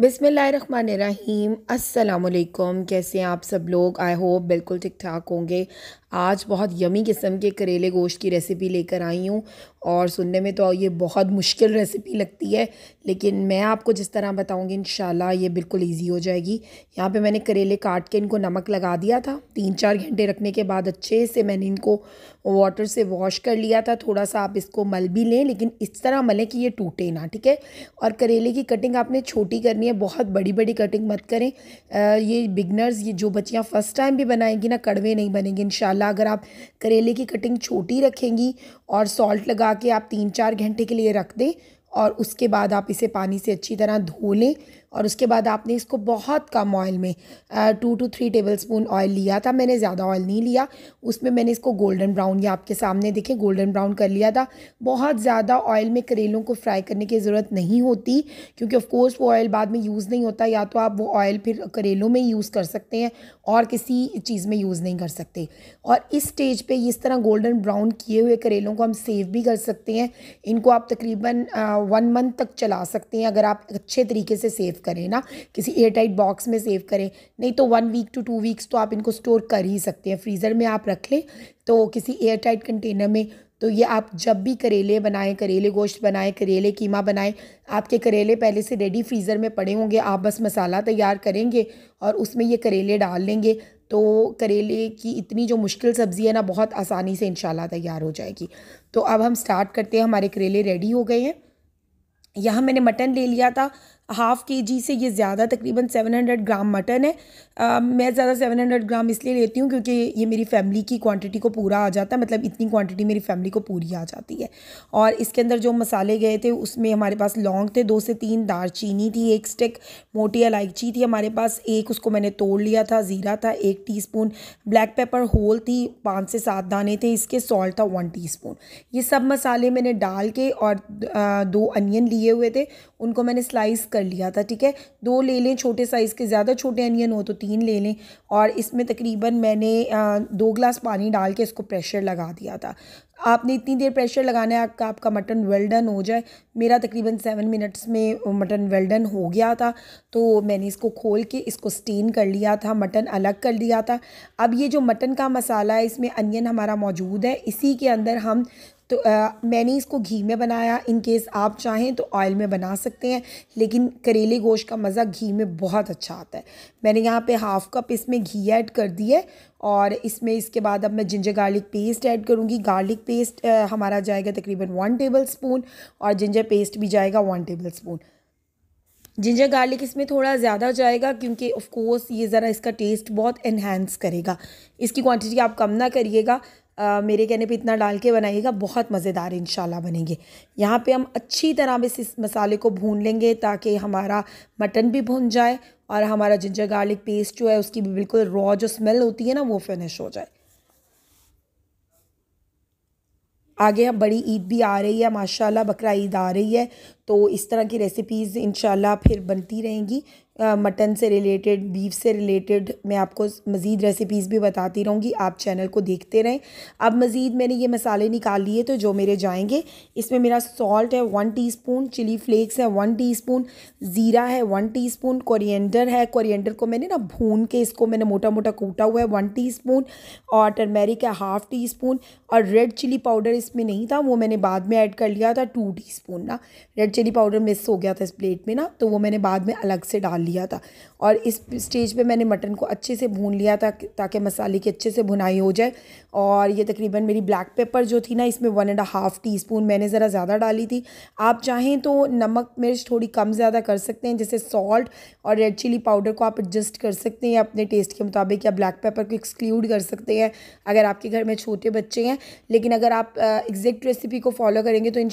बिसमीम अस्सलाम कैसे हैं आप सब लोग आई होप बिल्कुल ठीक ठाक होंगे आज बहुत यमी किस्म के करेले गोश्त की रेसिपी लेकर आई हूँ और सुनने में तो ये बहुत मुश्किल रेसिपी लगती है लेकिन मैं आपको जिस तरह बताऊँगी इन ये बिल्कुल ईजी हो जाएगी यहाँ पे मैंने करेले काट के इनको नमक लगा दिया था तीन चार घंटे रखने के बाद अच्छे से मैंने इनको वाटर से वॉश कर लिया था थोड़ा सा आप इसको मल भी लें लेकिन इस तरह मलें कि ये टूटे ना ठीक है और करेले की कटिंग आपने छोटी करनी करनी है बहुत बड़ी बड़ी कटिंग मत करें आ, ये बिगनर्स ये जो बच्चियाँ फ़र्स्ट टाइम भी बनाएंगी ना कड़वे नहीं बनेंगे इन अगर आप करेले की कटिंग छोटी रखेंगी और सॉल्ट लगा के आप तीन चार घंटे के लिए रख दें और उसके बाद आप इसे पानी से अच्छी तरह धो लें और उसके बाद आपने इसको बहुत कम ऑयल में two two three tablespoon oil लिया था मैंने ज़्यादा ऑयल नहीं लिया उसमें मैंने इसको गोल्डन ब्राउन या आपके सामने देखें गोल्डन ब्राउन कर लिया था बहुत ज़्यादा ऑयल में करेलों को फ्राई करने की ज़रूरत नहीं होती क्योंकि ऑफकोर्स वो ऑयल बाद में यूज़ नहीं होता या तो आप वो ऑयल फिर करेलों में यूज़ कर सकते हैं और किसी चीज़ में यूज़ नहीं कर सकते और इस स्टेज पर इस तरह गोल्डन ब्राउन किए हुए करेलों को हम सेव भी कर सकते हैं इनको आप तकरीबन वन मंथ तक चला सकते हैं अगर आप अच्छे तरीके से सेव करें ना किसी एयर टाइट बॉक्स में सेव करें नहीं तो one week two two weeks तो आप इनको स्टोर कर ही सकते हैं फ्रीज़र में आप रख लें तो किसी एयर टाइट कंटेनर में तो ये आप जब भी करेले बनाएं करेले गोश्त बनाएं करेले कीमा बनाएं आपके करेले पहले से रेडी फ्रीज़र में पड़े होंगे आप बस मसाला तैयार करेंगे और उसमें ये करेले डाल लेंगे तो करेले की इतनी जो मुश्किल सब्ज़ी है ना बहुत आसानी से इन तैयार हो जाएगी तो अब हम स्टार्ट करते हैं हमारे करेले रेडी हो गए हैं यहाँ मैंने मटन ले लिया था हाफ़ के जी से ये ज़्यादा तकरीबन 700 ग्राम मटन है आ, मैं ज़्यादा 700 ग्राम इसलिए लेती हूँ क्योंकि ये मेरी फैमिली की क्वांटिटी को पूरा आ जाता है मतलब इतनी क्वांटिटी मेरी फैमिली को पूरी आ जाती है और इसके अंदर जो मसाले गए थे उसमें हमारे पास लौंग थे दो से तीन दारचीनी थी एक स्टिक मोटी इलायची थी हमारे पास एक उसको मैंने तोड़ लिया था ज़ीरा था एक टी ब्लैक पेपर होल थी पाँच से सात दाने थे इसके सॉल्ट था वन टी ये सब मसाले मैंने डाल के और दो अनियन लिए हुए थे उनको मैंने स्लाइस कर कर लिया था ठीक है दो ले लें छोटे साइज़ के ज़्यादा छोटे अनियन हो तो तीन ले लें और इसमें तकरीबन मैंने दो ग्लास पानी डाल के इसको प्रेशर लगा दिया था आपने इतनी देर प्रेशर लगाना है आपका आपका मटन वेल्डन हो जाए मेरा तकरीबन सेवन मिनट्स में मटन वेल्डन हो गया था तो मैंने इसको खोल के इसको स्टेन कर लिया था मटन अलग कर लिया था अब ये जो मटन का मसाला है इसमें अनियन हमारा मौजूद है इसी के अंदर हम तो आ, मैंने इसको घी में बनाया इन केस आप चाहें तो ऑयल में बना सकते हैं लेकिन करेले गोश्त का मज़ा घी में बहुत अच्छा आता है मैंने यहाँ पे हाफ़ कप इसमें घी ऐड कर दिया है और इसमें इसके बाद अब मैं जिंजर गार्लिक पेस्ट ऐड करूँगी गार्लिक पेस्ट आ, हमारा जाएगा तकरीबन वन टेबल स्पून और जिंजर पेस्ट भी जाएगा one tablespoon ginger garlic इसमें थोड़ा ज़्यादा जाएगा क्योंकि ऑफ कोर्स ये ज़रा इसका टेस्ट बहुत इन्हेंस करेगा इसकी क्वांटिटी आप कम ना करिएगा आ, मेरे कहने पे इतना डाल के बनाइएगा बहुत मज़ेदार इन बनेंगे यहाँ पे हम अच्छी तरह इस मसाले को भून लेंगे ताकि हमारा मटन भी भुन जाए और हमारा जिंजर गार्लिक पेस्ट जो है उसकी भी बिल्कुल रॉ जो स्मेल होती है ना वो फिनिश हो जाए आगे हम बड़ी ईद भी आ रही है माशाल्लाह बकरा ईद आ रही है तो इस तरह की रेसिपीज़ इन फिर बनती रहेंगी मटन से रिलेटेड बीफ से रिलेटेड मैं आपको मज़ीद रेसिपीज़ भी बताती रहूँगी आप चैनल को देखते रहें अब मज़ीद मैंने ये मसाले निकाल लिए तो जो मेरे जाएंगे इसमें मेरा सॉल्ट है वन टीस्पून चिली फ्लेक्स है वन टीस्पून ज़ीरा है वन टीस्पून कोरिएंडर है कोरिएंडर को मैंने ना भून के इसको मैंने मोटा मोटा कूटा हुआ है वन टी और टर्मेरिक है हाफ़ टी स्पून और रेड चिली पाउडर इसमें नहीं था वो मैंने बाद में ऐड कर लिया था टू टी ना red red chilli powder miss हो गया था इस प्लेट में ना तो वो मैंने बाद में अलग से डाल लिया था और इस स्टेज पे मैंने मटन को अच्छे से भून लिया था ताकि मसाले की अच्छे से भुनाई हो जाए और ये तकरीबन मेरी ब्लैक पेपर जो थी ना इसमें one and half teaspoon मैंने ज़रा ज़्यादा डाली थी आप चाहें तो नमक मिर्च थोड़ी कम ज़्यादा कर सकते हैं जैसे सॉल्ट और रेड चिली पाउडर को आप एडजस्ट कर सकते हैं अपने टेस्ट के मुताबिक या ब्लैक पेपर को एक्सक्लूड कर सकते हैं अगर आपके घर में छोटे बच्चे हैं लेकिन अगर आप एग्जैक्ट रेसिपी को फॉलो करेंगे तो इन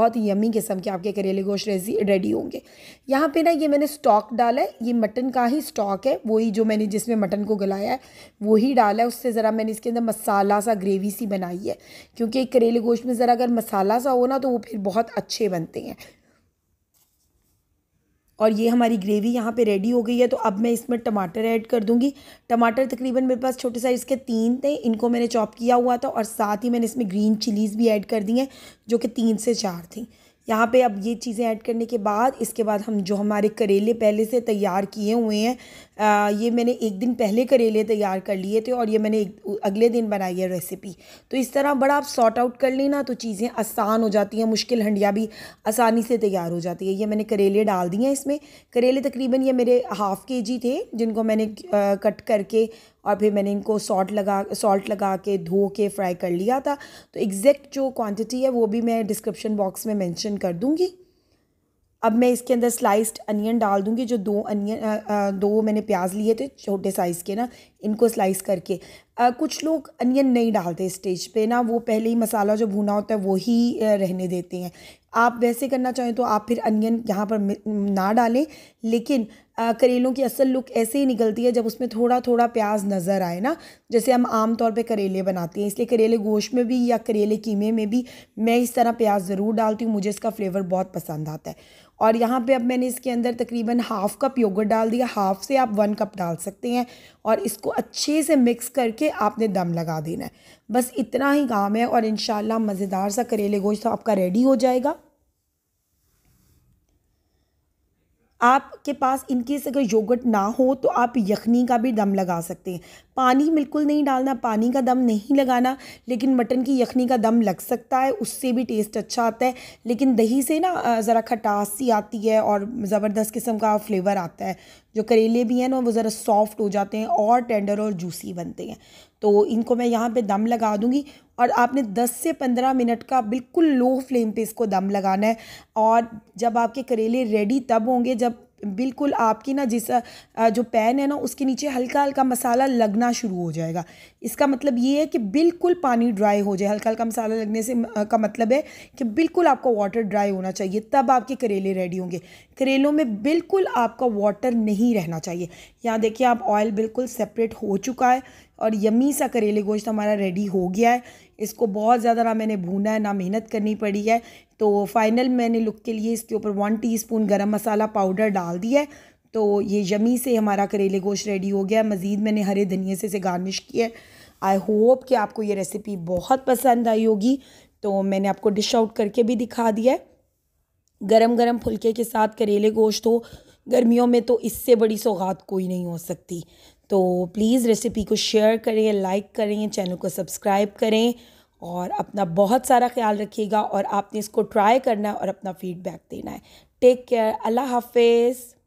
बहुत यमी किस्म के आपके करेले गोश्त रेडी होंगे यहाँ पर ना ये मैंने स्टॉक डाला है ये मटन का ही स्टॉक है वही जो मैंने जिसमें मटन को गलाया है वही डाला है उससे ज़रा मैंने इसके अंदर मसाला मसाला सा ग्रेवी सी बनाई है क्योंकि करेले गोश्त में ज़रा अगर मसाला सा हो ना तो वो फिर बहुत अच्छे बनते हैं और ये हमारी ग्रेवी यहाँ पे रेडी हो गई है तो अब मैं इसमें टमाटर ऐड कर दूँगी टमाटर तकरीबन मेरे पास छोटे साइज़ के तीन थे इनको मैंने चॉप किया हुआ था और साथ ही मैंने इसमें ग्रीन चिलीज़ भी ऐड कर दी हैं जो कि तीन से चार थी यहाँ पे अब ये चीज़ें ऐड करने के बाद इसके बाद हम जो हमारे करेले पहले से तैयार किए हुए हैं ये मैंने एक दिन पहले करेले तैयार कर लिए थे और ये मैंने एक, अगले दिन बनाई है रेसिपी तो इस तरह बड़ा आप सॉर्ट आउट कर लेना तो चीज़ें आसान हो जाती हैं मुश्किल हंडिया भी आसानी से तैयार हो जाती है ये मैंने करेले डाल दिए हैं इसमें करेले तकरीबन ये मेरे हाफ़ के जी थे जिनको मैंने कट करके और फिर मैंने इनको सॉल्ट लगा सॉल्ट लगा के धो के फ्राई कर लिया था तो एग्जैक्ट जो क्वांटिटी है वो भी मैं डिस्क्रिप्शन बॉक्स में मेंशन कर दूँगी अब मैं इसके अंदर स्लाइस्ड अनियन डाल दूँगी जो दो अनियन दो मैंने प्याज लिए थे छोटे साइज़ के ना इनको स्लाइस करके आ, कुछ लोग अनियन नहीं डालते स्टेज पे ना वो पहले ही मसाला जो भुना होता है वो ही रहने देते हैं आप वैसे करना चाहें तो आप फिर अनियन यहाँ पर ना डालें लेकिन करेलों की असल लुक ऐसे ही निकलती है जब उसमें थोड़ा थोड़ा प्याज नज़र आए ना जैसे हम आमतौर पे करेले बनाते हैं इसलिए करेले गोश्त में भी या करेले कीमे में भी मैं इस तरह प्याज ज़रूर डालती हूँ मुझे इसका फ्लेवर बहुत पसंद आता है और यहाँ पे अब मैंने इसके अंदर तकरीबन हाफ़ कप योगर्ट डाल दिया हाफ़ से आप वन कप डाल सकते हैं और इसको अच्छे से मिक्स करके आपने दम लगा देना है बस इतना ही काम है और इन मज़ेदार सा करेले गोश्त तो आपका रेडी हो जाएगा आपके पास इनकेस अगर योगट ना हो तो आप यखनी का भी दम लगा सकते हैं पानी बिल्कुल नहीं डालना पानी का दम नहीं लगाना लेकिन मटन की यखनी का दम लग सकता है उससे भी टेस्ट अच्छा आता है लेकिन दही से ना ज़रा खटास सी आती है और ज़बरदस्त किस्म का फ्लेवर आता है जो करेले भी हैं ना वो ज़रा सॉफ्ट हो जाते हैं और टेंडर और जूसी बनते हैं तो इनको मैं यहाँ पे दम लगा दूँगी और आपने 10 से 15 मिनट का बिल्कुल लो फ्लेम पे इसको दम लगाना है और जब आपके करेले रेडी तब होंगे जब बिल्कुल आपकी ना जिस जो पैन है ना उसके नीचे हल्का हल्का मसाला लगना शुरू हो जाएगा इसका मतलब ये है कि बिल्कुल पानी ड्राई हो जाए हल्का हल्का मसाला लगने से का मतलब है कि बिल्कुल आपका वाटर ड्राई होना चाहिए तब आपके करेले रेडी होंगे करेलों में बिल्कुल आपका वाटर नहीं रहना चाहिए यहाँ देखिए आप ऑयल बिल्कुल सेपरेट हो चुका है और यमी सा करेले गोश्त हमारा रेडी हो गया है इसको बहुत ज़्यादा ना मैंने भूना है ना मेहनत करनी पड़ी है तो फाइनल मैंने लुक के लिए इसके ऊपर वन टीस्पून गरम मसाला पाउडर डाल दिया है तो ये यमी से हमारा करेले गोश्त रेडी हो गया मज़ीद मैंने हरे धनिए से इसे गार्निश किया है आई होप कि आपको ये रेसिपी बहुत पसंद आई होगी तो मैंने आपको डिश आउट करके भी दिखा दिया है गरम गरम फुलके के साथ करेले गोश्त हो गर्मियों में तो इससे बड़ी सौगात कोई नहीं हो सकती तो प्लीज़ रेसिपी को शेयर करें लाइक करें चैनल को सब्सक्राइब करें और अपना बहुत सारा ख्याल रखिएगा और आपने इसको ट्राई करना है और अपना फीडबैक देना है टेक केयर अल्लाह हाफिज़